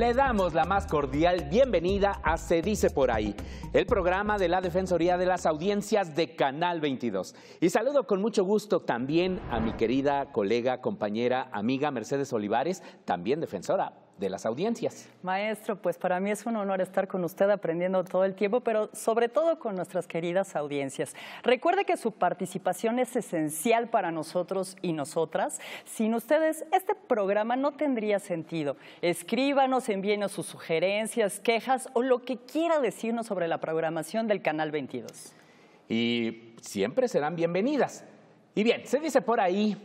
Le damos la más cordial bienvenida a Se dice por ahí, el programa de la Defensoría de las Audiencias de Canal 22. Y saludo con mucho gusto también a mi querida colega, compañera, amiga Mercedes Olivares, también defensora de las audiencias. Maestro, pues para mí es un honor estar con usted aprendiendo todo el tiempo, pero sobre todo con nuestras queridas audiencias. Recuerde que su participación es esencial para nosotros y nosotras. Sin ustedes, este programa no tendría sentido. Escríbanos, envíenos sus sugerencias, quejas o lo que quiera decirnos sobre la programación del Canal 22. Y siempre serán bienvenidas. Y bien, se dice por ahí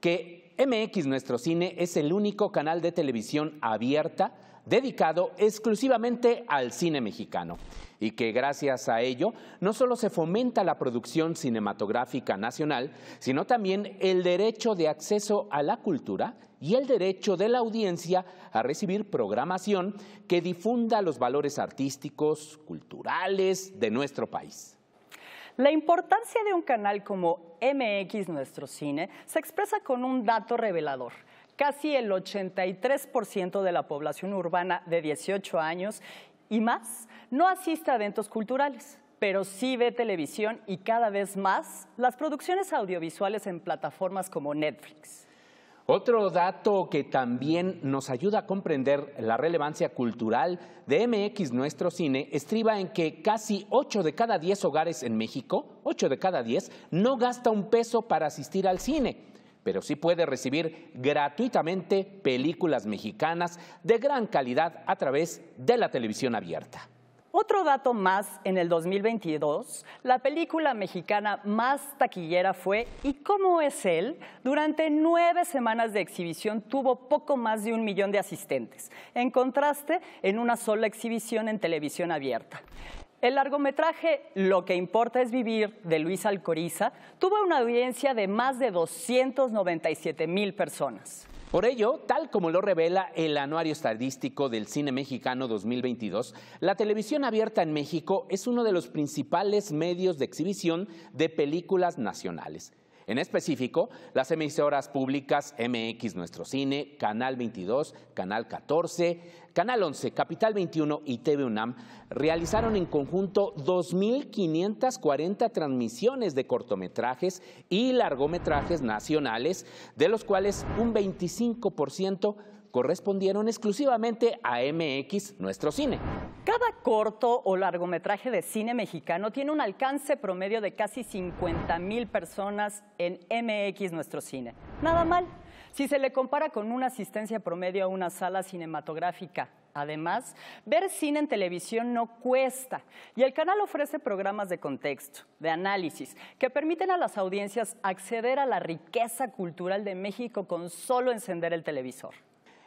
que MX Nuestro Cine es el único canal de televisión abierta dedicado exclusivamente al cine mexicano y que gracias a ello no solo se fomenta la producción cinematográfica nacional, sino también el derecho de acceso a la cultura y el derecho de la audiencia a recibir programación que difunda los valores artísticos, culturales de nuestro país. La importancia de un canal como MX Nuestro Cine se expresa con un dato revelador. Casi el 83% de la población urbana de 18 años y más no asiste a eventos culturales, pero sí ve televisión y cada vez más las producciones audiovisuales en plataformas como Netflix. Otro dato que también nos ayuda a comprender la relevancia cultural de MX Nuestro Cine estriba en que casi 8 de cada 10 hogares en México, 8 de cada 10, no gasta un peso para asistir al cine, pero sí puede recibir gratuitamente películas mexicanas de gran calidad a través de la televisión abierta. Otro dato más, en el 2022, la película mexicana más taquillera fue ¿Y cómo es él? Durante nueve semanas de exhibición tuvo poco más de un millón de asistentes, en contraste en una sola exhibición en televisión abierta. El largometraje Lo que importa es vivir de Luis Alcoriza tuvo una audiencia de más de 297 mil personas. Por ello, tal como lo revela el Anuario Estadístico del Cine Mexicano 2022, la televisión abierta en México es uno de los principales medios de exhibición de películas nacionales. En específico, las emisoras públicas MX Nuestro Cine, Canal 22, Canal 14, Canal 11, Capital 21 y TV UNAM realizaron en conjunto 2.540 transmisiones de cortometrajes y largometrajes nacionales, de los cuales un 25% correspondieron exclusivamente a MX Nuestro Cine. Cada corto o largometraje de cine mexicano tiene un alcance promedio de casi 50 mil personas en MX Nuestro Cine. Nada mal, si se le compara con una asistencia promedio a una sala cinematográfica. Además, ver cine en televisión no cuesta y el canal ofrece programas de contexto, de análisis, que permiten a las audiencias acceder a la riqueza cultural de México con solo encender el televisor.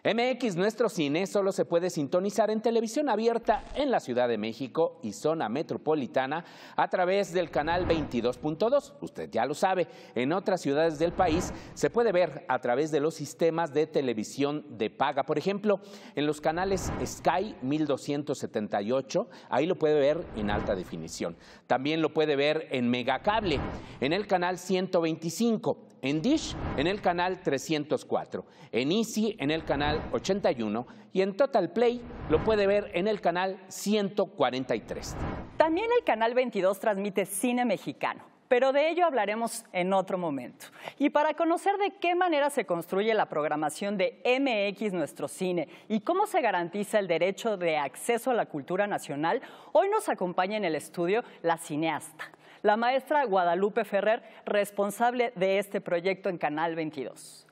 MX Nuestro Cine solo se puede sintonizar en televisión abierta en la Ciudad de México y zona metropolitana a través del canal 22.2. Usted ya lo sabe, en otras ciudades del país se puede ver a través de los sistemas de televisión de paga. Por ejemplo, en los canales Sky 1278, ahí lo puede ver en alta definición. También lo puede ver en Megacable, en el canal 125 en Dish en el canal 304, en Easy en el canal 81 y en Total Play lo puede ver en el canal 143. También el canal 22 transmite cine mexicano, pero de ello hablaremos en otro momento. Y para conocer de qué manera se construye la programación de MX Nuestro Cine y cómo se garantiza el derecho de acceso a la cultura nacional, hoy nos acompaña en el estudio la cineasta la maestra Guadalupe Ferrer, responsable de este proyecto en Canal 22.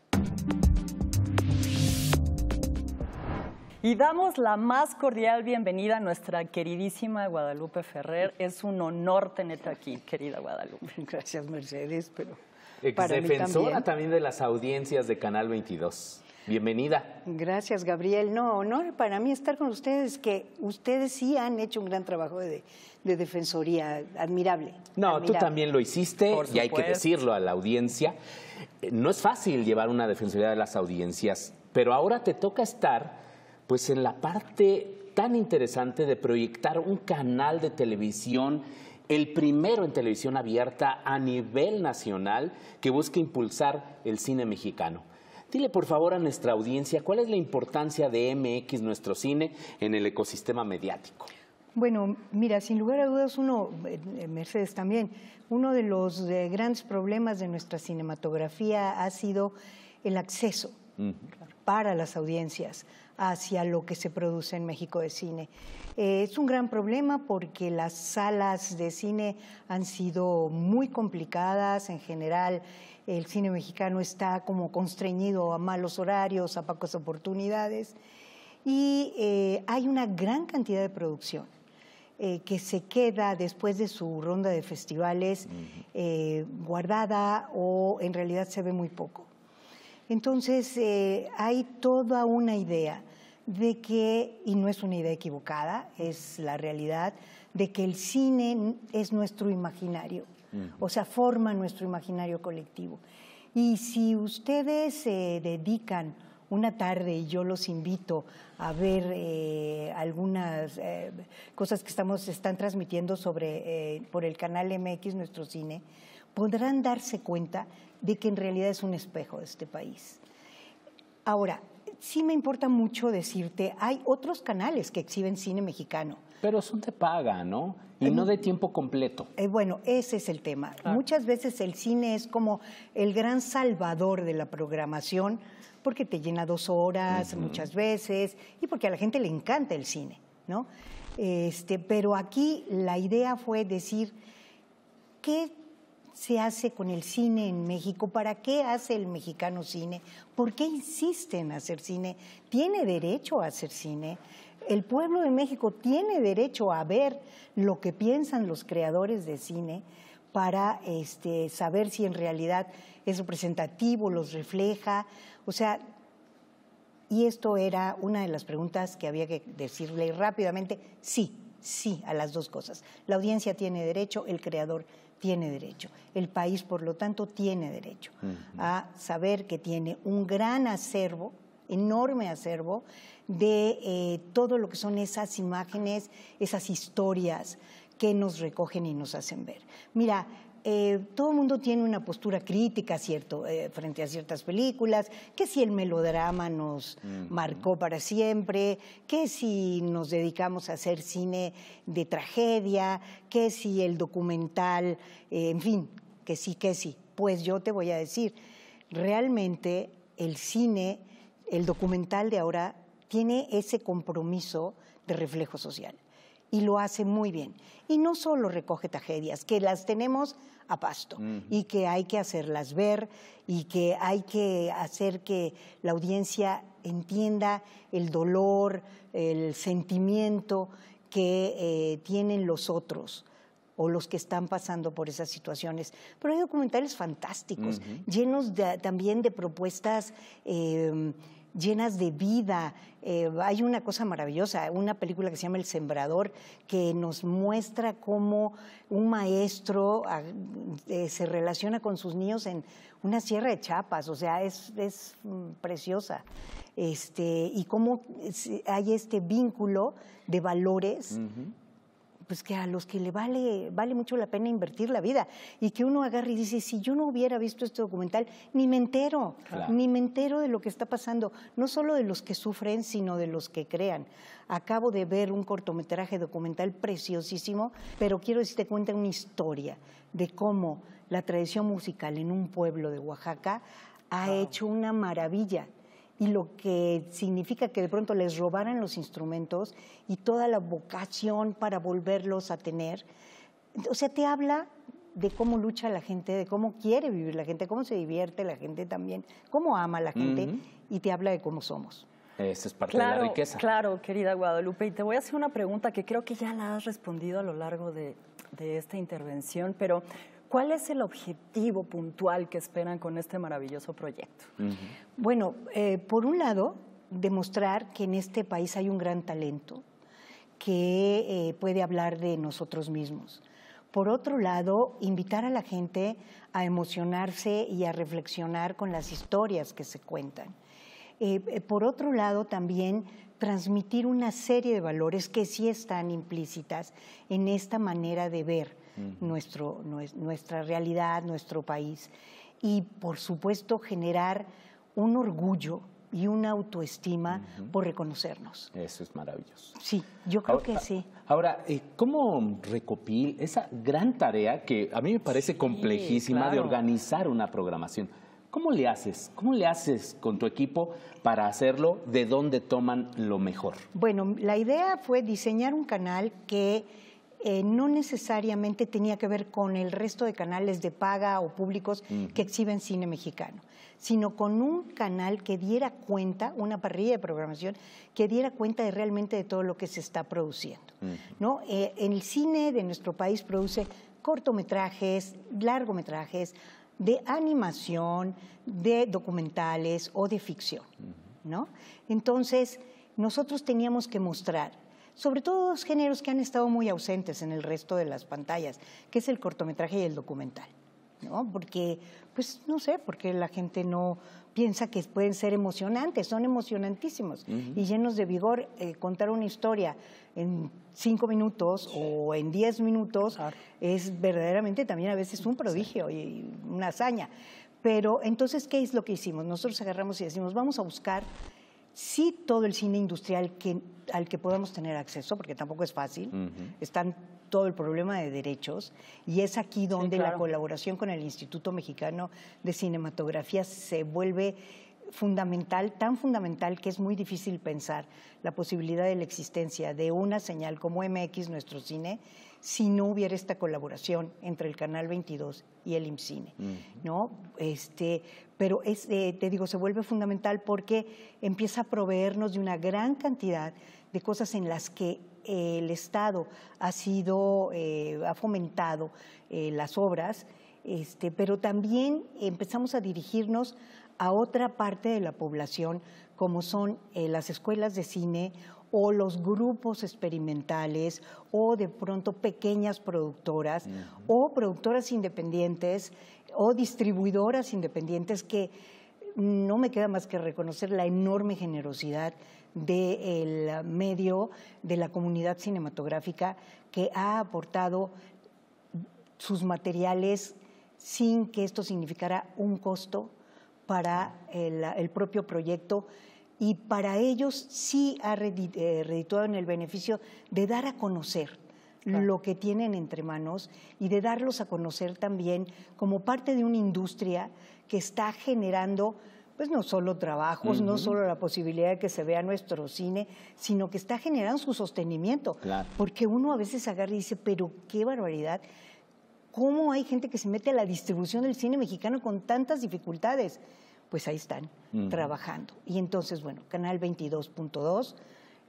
Y damos la más cordial bienvenida a nuestra queridísima Guadalupe Ferrer. Es un honor tenerte aquí, querida Guadalupe. Gracias, Mercedes, pero. defensora también de las audiencias de Canal 22. Bienvenida. Gracias, Gabriel. No, honor para mí estar con ustedes, que ustedes sí han hecho un gran trabajo de, defensoría admirable. No, tú también lo hiciste y hay que decirlo a la audiencia. Eh, no es fácil llevar una defensoría de las audiencias, pero ahora te toca estar pues en la parte tan interesante de proyectar un canal de televisión el primero en televisión abierta a nivel nacional que busca impulsar el cine mexicano. Dile por favor a nuestra audiencia cuál es la importancia de MX Nuestro Cine en el ecosistema mediático. Bueno, mira, sin lugar a dudas, uno, eh, eh, Mercedes también, uno de los eh, grandes problemas de nuestra cinematografía ha sido el acceso para las audiencias hacia lo que se produce en México de cine. es un gran problema porque las salas de cine han sido muy complicadas en general el cine mexicano está como constreñido a malos horarios, a pocas oportunidades, y eh, hay una gran cantidad de producción eh, que se queda después de su ronda de festivales eh, guardada o en realidad se ve muy poco. Entonces hay toda una idea de que, y no es una idea equivocada, es la realidad, de que el cine es nuestro imaginario o sea, forman nuestro imaginario colectivo. Y si ustedes se dedican una tarde y yo los invito a ver eh, algunas eh, cosas que estamos están transmitiendo sobre eh, por el canal MX nuestro cine podrán darse cuenta de que en realidad es un espejo de este país. Ahora, sí me importa mucho decirte, hay otros canales que exhiben cine mexicano pero son te paga, ¿no? Y eh, no de tiempo completo. Eh, bueno, ese es el tema. Muchas veces el cine es como el gran salvador de la programación porque te llena dos horas muchas veces y porque a la gente le encanta el cine, ¿no? Este, pero aquí la idea fue decir, ¿qué se hace con el cine en México? ¿Para qué hace el mexicano cine? ¿Por qué insisten en hacer cine? ¿Tiene derecho a hacer cine? el pueblo de México tiene derecho a ver lo que piensan los creadores de cine para este, saber si en realidad es representativo, los refleja. O sea, y esto era una de las preguntas que había que decirle rápidamente, sí, sí a las dos cosas. La audiencia tiene derecho, el creador tiene derecho. El país, por lo tanto, tiene derecho a saber que tiene un gran acervo enorme acervo de eh, todo lo que son esas imágenes, esas historias que nos recogen y nos hacen ver. Mira, eh, todo el mundo tiene una postura crítica cierto, eh, frente a ciertas películas, que si el melodrama nos marcó para siempre, ¿Qué si nos dedicamos a hacer cine de tragedia, ¿Qué si el documental, en fin, que sí, que sí. Pues yo te voy a decir, realmente el cine el documental de ahora tiene ese compromiso de reflejo social y lo hace muy bien. Y no solo recoge tragedias, que las tenemos a pasto y que hay que hacerlas ver y que hay que hacer que la audiencia entienda el dolor, el sentimiento que eh, tienen los otros o los que están pasando por esas situaciones. Pero hay documentales fantásticos, llenos también de propuestas. Em, llenas de vida. Eh, hay una cosa maravillosa, una película que se llama El Sembrador, que nos muestra cómo un maestro ah, eh, se relaciona con sus niños en una sierra de chapas, o sea, es, mm, preciosa. Este, y cómo eh, hay este vínculo de valores pues que a los que le vale, vale mucho la pena invertir la vida y que uno agarre y dice, si yo no hubiera visto este documental, ni me entero, ni me entero de lo que está pasando, no solo de los que sufren, sino de los que crean. Acabo de ver un cortometraje documental preciosísimo, pero quiero decirte cuenta una historia de cómo la tradición musical en un pueblo de Oaxaca ha hecho una maravilla y lo que significa que de pronto les robaran los instrumentos y toda la vocación para volverlos a tener. O sea, te habla de cómo lucha la gente, de cómo quiere vivir la gente, cómo se divierte la gente también, cómo ama la gente y te habla de cómo somos. Esa es parte de la riqueza. Claro, querida Guadalupe. Y te voy a hacer una pregunta que creo que ya la has respondido a lo largo de esta intervención, pero ¿Cuál es el objetivo puntual que esperan con este maravilloso proyecto? Bueno, eh, por un lado, demostrar que en este país hay un gran talento que eh, puede hablar de nosotros mismos. Por otro lado, invitar a la gente a emocionarse y a reflexionar con las historias que se cuentan. Eh, por otro lado, también transmitir una serie de valores que sí están implícitas en esta manera de ver nuestro, nuestra realidad, nuestro país. Y por supuesto generar un orgullo y una autoestima por reconocernos. Eso es maravilloso. Sí, yo creo que sí. Ahora, eh, ¿cómo recopil esa gran tarea que a mí me parece complejísima de organizar una programación? ¿Cómo le haces? ¿Cómo le haces con tu equipo para hacerlo? ¿De dónde toman lo mejor? Bueno, la idea fue diseñar un canal que eh, no necesariamente tenía que ver con el resto de canales de paga o públicos que exhiben cine mexicano, sino con un canal que diera cuenta, una parrilla de programación, que diera cuenta de realmente de todo lo que se está produciendo. ¿no? Eh, el cine de nuestro país produce cortometrajes, largometrajes, de animación, de documentales o de ficción. Entonces, nosotros teníamos que mostrar sobre todo dos géneros que han estado muy ausentes en el resto de las pantallas, que es el cortometraje y el documental. Porque, pues no sé, porque la gente no piensa que pueden ser emocionantes, son emocionantísimos y llenos de vigor. Eh, contar una historia en cinco minutos o en diez minutos es verdaderamente también a veces un prodigio y una hazaña. Pero entonces, ¿qué es lo que hicimos? Nosotros agarramos y decimos, vamos a buscar sí todo el cine industrial al que podamos tener acceso, porque tampoco es fácil, está están todo el problema de derechos y es aquí donde la colaboración con el Instituto Mexicano de Cinematografía se vuelve fundamental, tan fundamental que es muy difícil pensar la posibilidad de la existencia de una señal como MX, nuestro cine, si no hubiera esta colaboración entre el Canal 22 y el IMCINE, ¿no? Este, pero es, eh, te digo, se vuelve fundamental porque empieza a proveernos de una gran cantidad de cosas en las que eh, el Estado ha sido, eh, ha fomentado las obras, este, pero también empezamos a dirigirnos a otra parte de la población, como son las escuelas de cine o los grupos experimentales o de pronto pequeñas productoras o productoras independientes o distribuidoras independientes que no me queda más que reconocer la enorme generosidad del medio, de la comunidad cinematográfica que ha aportado sus materiales sin que esto significara un costo para el propio proyecto y para ellos sí ha eh, redituado en el beneficio de dar a conocer lo que tienen entre manos y de darlos a conocer también como parte de una industria que está generando pues no solo trabajos, no solo la posibilidad de que se vea nuestro cine, sino que está generando su sostenimiento. Porque uno a veces agarra y dice, pero qué barbaridad, ¿cómo hay gente que se mete a la distribución del cine mexicano con tantas dificultades? pues ahí están trabajando. Y entonces, bueno, Canal 22.2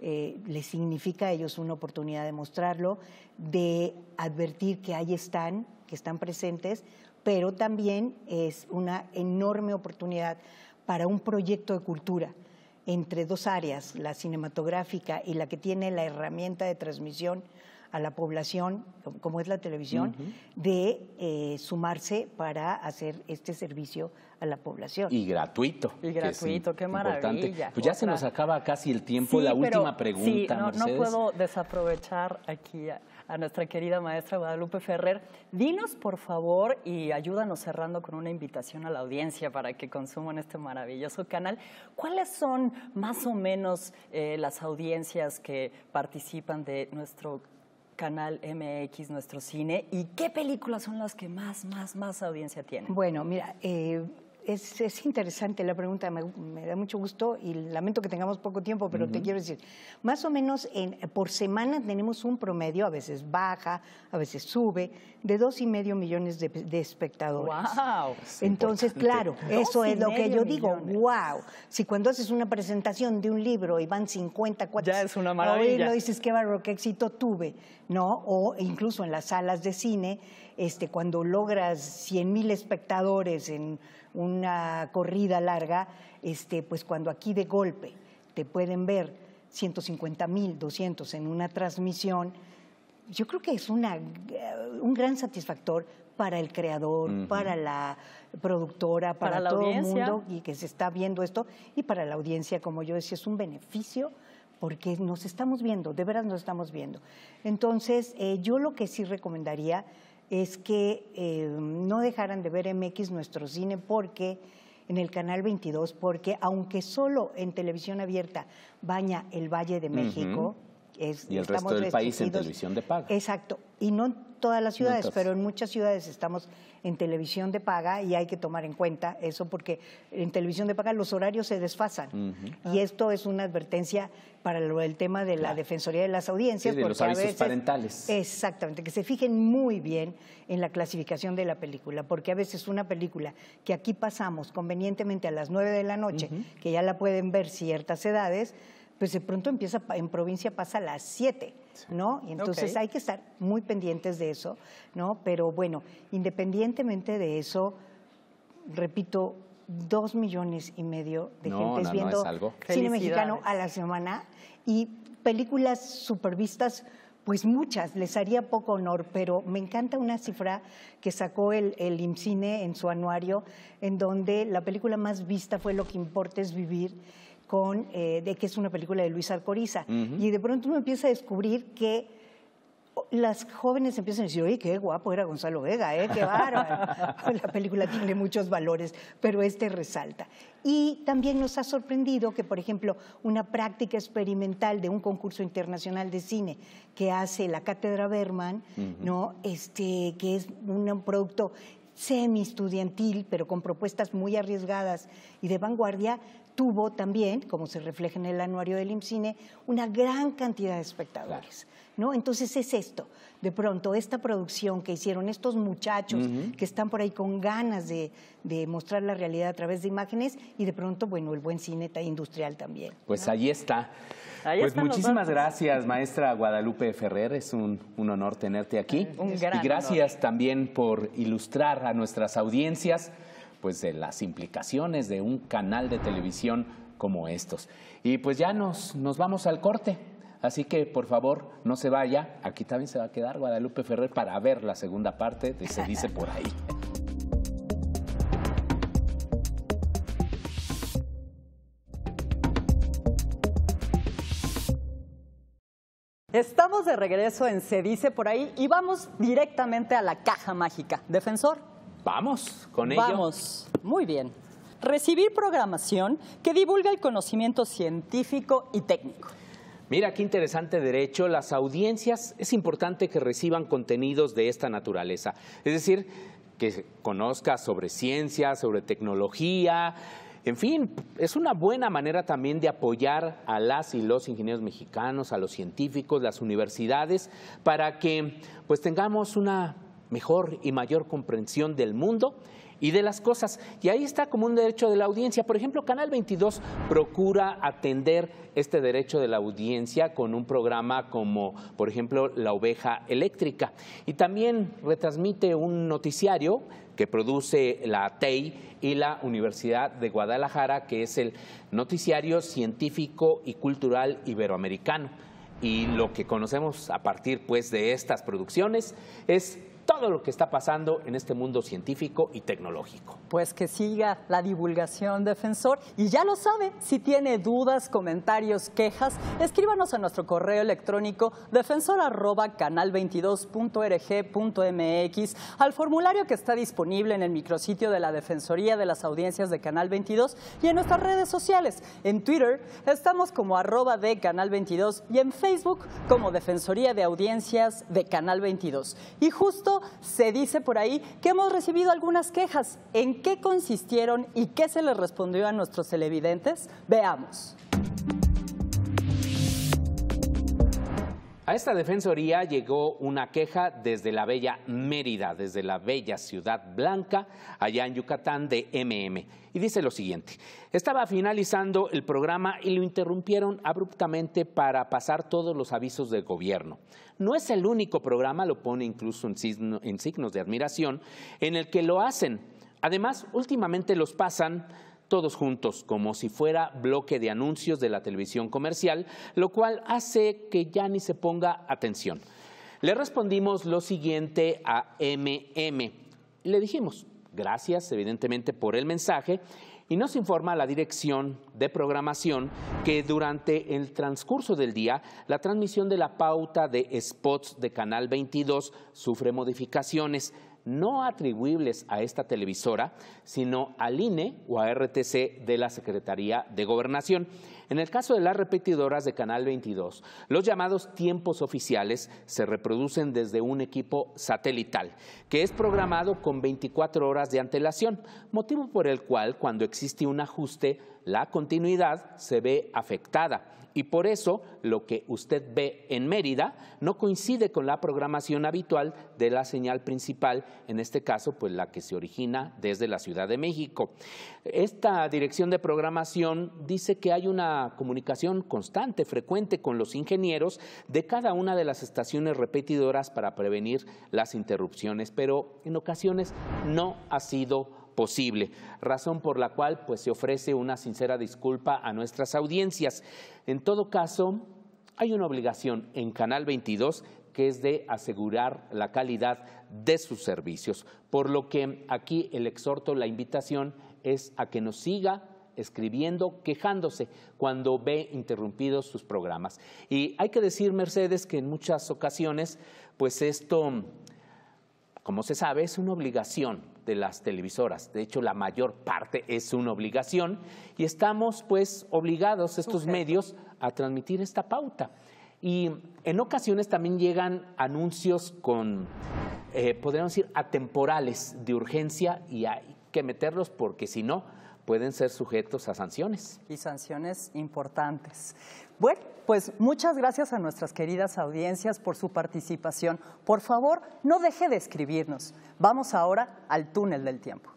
eh, les significa a ellos una oportunidad de mostrarlo, de advertir que ahí están, que están presentes, pero también es una enorme oportunidad para un proyecto de cultura entre dos áreas, la cinematográfica y la que tiene la herramienta de transmisión a la población, como es la televisión, de eh, sumarse para hacer este servicio a la población. Y gratuito. Y gratuito, qué maravilla. Pues ya se nos acaba casi el tiempo, la última pregunta. Sí, no, puedo desaprovechar aquí a, nuestra querida maestra Guadalupe Ferrer. Dinos, por favor, y ayúdanos cerrando con una invitación a la audiencia para que consuman este maravilloso canal. ¿Cuáles son más o menos eh, las audiencias que participan de nuestro canal? Canal MX, nuestro cine. ¿Y qué películas son las que más, más, más audiencia tienen? Bueno, mira, eh, es, interesante la pregunta, me, da mucho gusto y lamento que tengamos poco tiempo, pero te quiero decir, más o menos por semana tenemos un promedio, a veces baja, a veces sube, de dos y medio millones de, espectadores. Wow, Entonces, claro, eso es lo que yo digo, wow. Si cuando haces una presentación de un libro y van 50, 40, ya es una maravilla. Hoy lo dices, qué barro, qué éxito tuve, ¿no? O incluso en las salas de cine este, cuando logras 100 mil espectadores en una corrida larga, este, pues cuando aquí de golpe te pueden ver 150 mil, 200 en una transmisión, yo creo que es un gran satisfactor para el creador, para la productora, para, todo el mundo y que se está viendo esto y para la audiencia, como yo decía, es un beneficio porque nos estamos viendo, de veras nos estamos viendo. Entonces, eh, yo lo que sí recomendaría es que eh, no dejaran de ver MX nuestro cine porque en el canal 22 porque aunque solo en televisión abierta baña el Valle de México es, y el resto del país en televisión de paga. Exacto, y no todas las ciudades, pero en muchas ciudades estamos en televisión de paga y hay que tomar en cuenta eso porque en televisión de paga los horarios se desfasan. Y esto es una advertencia para el tema de la Defensoría de las Audiencias. de los avisos parentales. Exactamente, que se fijen muy bien en la clasificación de la película, porque a veces una película que aquí pasamos convenientemente a las 9 de la noche, que ya la pueden ver ciertas edades, pues de pronto empieza en provincia pasa a las 7, ¿no? Y entonces hay que estar muy pendientes de eso, ¿no? Pero bueno, independientemente de eso, repito, dos millones y medio de gente viendo cine mexicano a la semana y películas supervistas pues muchas, les haría poco honor, pero me encanta una cifra que sacó el, el IMCINE en su anuario, en donde la película más vista fue Lo que importa es vivir, eh, de que es una película de Luis Alcoriza. Y de pronto uno empieza a descubrir que las jóvenes empiezan a decir, oye, qué guapo era Gonzalo Vega, ¿eh? qué bárbaro. La película tiene muchos valores, pero este resalta. Y también nos ha sorprendido que, por ejemplo, una práctica experimental de un concurso internacional de cine que hace la Cátedra Berman, este, que es un producto semi-estudiantil, pero con propuestas muy arriesgadas y de vanguardia, tuvo también, como se refleja en el anuario del IMCINE, una gran cantidad de espectadores. ¿no? Entonces es esto, de pronto esta producción que hicieron estos muchachos que están por ahí con ganas de, mostrar la realidad a través de imágenes y de pronto, bueno, el buen cine industrial también. Pues ahí está. pues muchísimas gracias, maestra Guadalupe Ferrer. Es un, honor tenerte aquí. y gracias también por ilustrar a nuestras audiencias pues de las implicaciones de un canal de televisión como estos. Y pues ya nos, nos vamos al corte. Así que, por favor, no se vaya. Aquí también se va a quedar Guadalupe Ferrer para ver la segunda parte de Se dice por ahí. Estamos de regreso en Se dice por ahí y vamos directamente a la caja mágica. Defensor, Vamos con ello. Vamos, muy bien. Recibir programación que divulga el conocimiento científico y técnico. Mira qué interesante derecho. Las audiencias es importante que reciban contenidos de esta naturaleza. Es decir, que conozca sobre ciencia, sobre tecnología. En fin, es una buena manera también de apoyar a las y los ingenieros mexicanos, a los científicos, las universidades, para que pues tengamos una mejor y mayor comprensión del mundo y de las cosas. Y ahí está como un derecho de la audiencia. Por ejemplo, Canal 22 procura atender este derecho de la audiencia con un programa como, por ejemplo, La Oveja Eléctrica. Y también retransmite un noticiario que produce la TEI y la Universidad de Guadalajara, que es el Noticiario Científico y Cultural Iberoamericano. Y lo que conocemos a partir pues, de estas producciones es todo lo que está pasando en este mundo científico y tecnológico. Pues que siga la divulgación, defensor. Y ya lo sabe, si tiene dudas, comentarios, quejas, escríbanos a nuestro correo electrónico defensor.canal22.org.mx al formulario que está disponible en el micrositio de la Defensoría de las Audiencias de Canal 22 y en nuestras redes sociales. En Twitter estamos como arroba de Canal 22 y en Facebook como Defensoría de Audiencias de Canal 22. Y justo se dice por ahí que hemos recibido algunas quejas. ¿En qué consistieron y qué se les respondió a nuestros televidentes? Veamos. A esta defensoría llegó una queja desde la bella Mérida, desde la bella ciudad blanca, allá en Yucatán, de MM. Y dice lo siguiente, estaba finalizando el programa y lo interrumpieron abruptamente para pasar todos los avisos del gobierno. No es el único programa, lo pone incluso en, signos de admiración, en el que lo hacen. Además, últimamente los pasan todos juntos, como si fuera bloque de anuncios de la televisión comercial, lo cual hace que ya ni se ponga atención. Le respondimos lo siguiente a MM. Le dijimos, gracias evidentemente por el mensaje, y nos informa la dirección de programación que durante el transcurso del día la transmisión de la pauta de spots de Canal 22 sufre modificaciones, no atribuibles a esta televisora, sino al INE o a RTC de la Secretaría de Gobernación. En el caso de las repetidoras de Canal 22, los llamados tiempos oficiales se reproducen desde un equipo satelital, que es programado con 24 horas de antelación, motivo por el cual cuando existe un ajuste la continuidad se ve afectada y por eso lo que usted ve en Mérida no coincide con la programación habitual de la señal principal, en este caso pues la que se origina desde la Ciudad de México. Esta dirección de programación dice que hay una comunicación constante, frecuente con los ingenieros de cada una de las estaciones repetidoras para prevenir las interrupciones, pero en ocasiones no ha sido posible, razón por la cual pues, se ofrece una sincera disculpa a nuestras audiencias. En todo caso, hay una obligación en Canal 22 que es de asegurar la calidad de sus servicios. Por lo que aquí el exhorto, la invitación es a que nos siga escribiendo, quejándose cuando ve interrumpidos sus programas. Y hay que decir, Mercedes, que en muchas ocasiones, pues esto como se sabe, es una obligación de las televisoras. De hecho, la mayor parte es una obligación y estamos pues obligados estos medios a transmitir esta pauta. Y en ocasiones también llegan anuncios con, eh, podríamos decir, atemporales de urgencia y hay que meterlos porque si no, pueden ser sujetos a sanciones. Y sanciones importantes. Bueno, pues muchas gracias a nuestras queridas audiencias por su participación. Por favor, no deje de escribirnos. Vamos ahora al túnel del tiempo.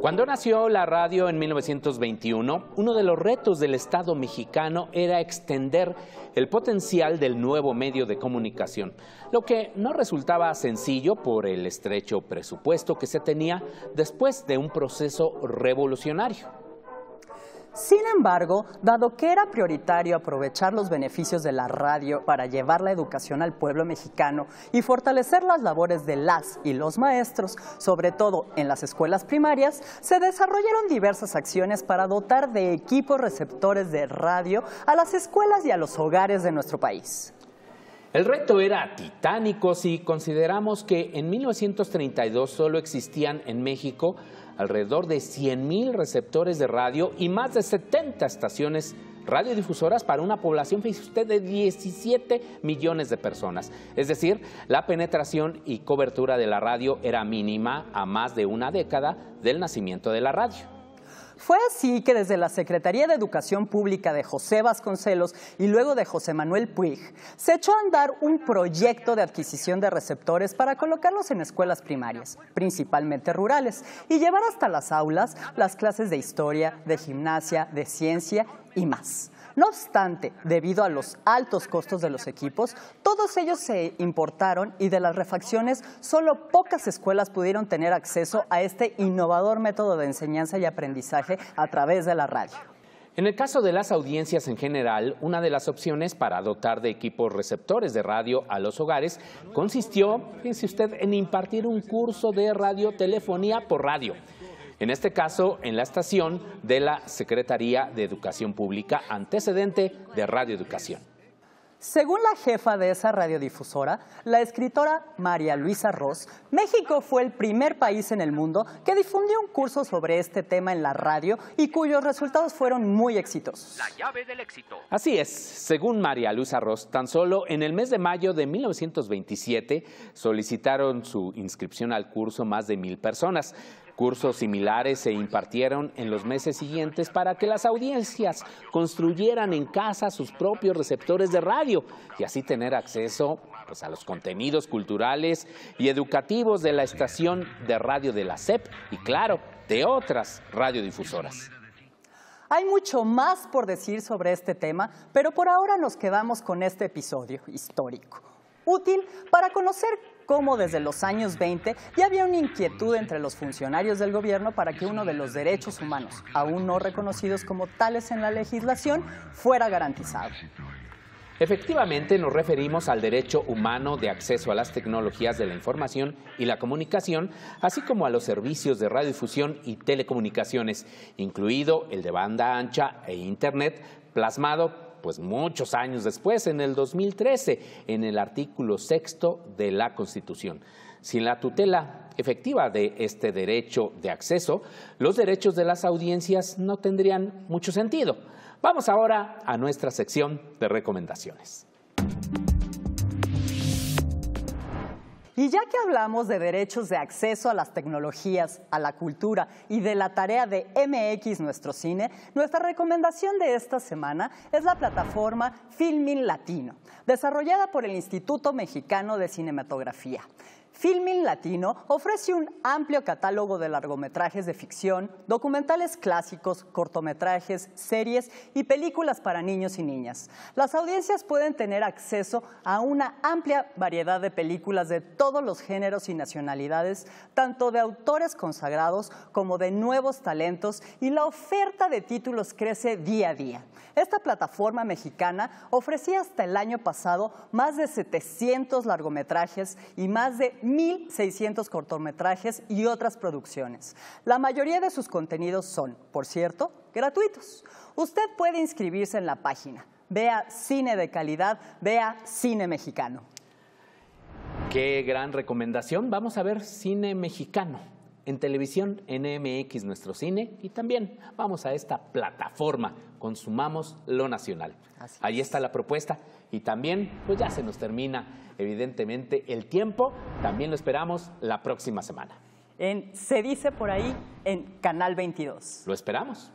Cuando nació la radio en 1921, uno de los retos del Estado mexicano era extender el potencial del nuevo medio de comunicación, lo que no resultaba sencillo por el estrecho presupuesto que se tenía después de un proceso revolucionario. Sin embargo, dado que era prioritario aprovechar los beneficios de la radio para llevar la educación al pueblo mexicano y fortalecer las labores de las y los maestros, sobre todo en las escuelas primarias, se desarrollaron diversas acciones para dotar de equipos receptores de radio a las escuelas y a los hogares de nuestro país. El reto era titánico si consideramos que en 1932 solo existían en México alrededor de 100.000 receptores de radio y más de 70 estaciones radiodifusoras para una población, fíjese de 17 millones de personas. Es decir, la penetración y cobertura de la radio era mínima a más de una década del nacimiento de la radio. Fue así que desde la Secretaría de Educación Pública de José Vasconcelos y luego de José Manuel Puig, se echó a andar un proyecto de adquisición de receptores para colocarlos en escuelas primarias, principalmente rurales, y llevar hasta las aulas las clases de historia, de gimnasia, de ciencia y más. No obstante, debido a los altos costos de los equipos, todos ellos se importaron y de las refacciones solo pocas escuelas pudieron tener acceso a este innovador método de enseñanza y aprendizaje a través de la radio. En el caso de las audiencias en general, una de las opciones para dotar de equipos receptores de radio a los hogares consistió, fíjense usted, en impartir un curso de radiotelefonía por radio. En este caso, en la estación de la Secretaría de Educación Pública, antecedente de Radio Educación. Según la jefa de esa radiodifusora, la escritora María Luisa Ross, México fue el primer país en el mundo que difundió un curso sobre este tema en la radio y cuyos resultados fueron muy exitosos. La llave del éxito. Así es, según María Luisa Ross, tan solo en el mes de mayo de 1927 solicitaron su inscripción al curso más de mil personas. Cursos similares se impartieron en los meses siguientes para que las audiencias construyeran en casa sus propios receptores de radio y así tener acceso pues, a los contenidos culturales y educativos de la estación de radio de la SEP y claro, de otras radiodifusoras. Hay mucho más por decir sobre este tema, pero por ahora nos quedamos con este episodio histórico, útil para conocer cómo desde los años 20 ya había una inquietud entre los funcionarios del gobierno para que uno de los derechos humanos, aún no reconocidos como tales en la legislación, fuera garantizado. Efectivamente, nos referimos al derecho humano de acceso a las tecnologías de la información y la comunicación, así como a los servicios de radiodifusión y telecomunicaciones, incluido el de banda ancha e Internet, plasmado pues muchos años después, en el 2013, en el artículo sexto de la Constitución. Sin la tutela efectiva de este derecho de acceso, los derechos de las audiencias no tendrían mucho sentido. Vamos ahora a nuestra sección de recomendaciones. Y ya que hablamos de derechos de acceso a las tecnologías, a la cultura y de la tarea de MX Nuestro Cine, nuestra recomendación de esta semana es la plataforma Filmin Latino, desarrollada por el Instituto Mexicano de Cinematografía. Filmin Latino ofrece un amplio catálogo de largometrajes de ficción, documentales clásicos, cortometrajes, series y películas para niños y niñas. Las audiencias pueden tener acceso a una amplia variedad de películas de todos los géneros y nacionalidades, tanto de autores consagrados como de nuevos talentos, y la oferta de títulos crece día a día. Esta plataforma mexicana ofrecía hasta el año pasado más de 700 largometrajes y más de 1.600 cortometrajes y otras producciones. La mayoría de sus contenidos son, por cierto, gratuitos. Usted puede inscribirse en la página. Vea cine de calidad, vea cine mexicano. Qué gran recomendación. Vamos a ver cine mexicano en televisión, NMX Nuestro Cine y también vamos a esta plataforma, Consumamos lo Nacional. Ahí está la propuesta. Y también, pues ya se nos termina, evidentemente, el tiempo. También lo esperamos la próxima semana. En Se dice por ahí en Canal 22. Lo esperamos.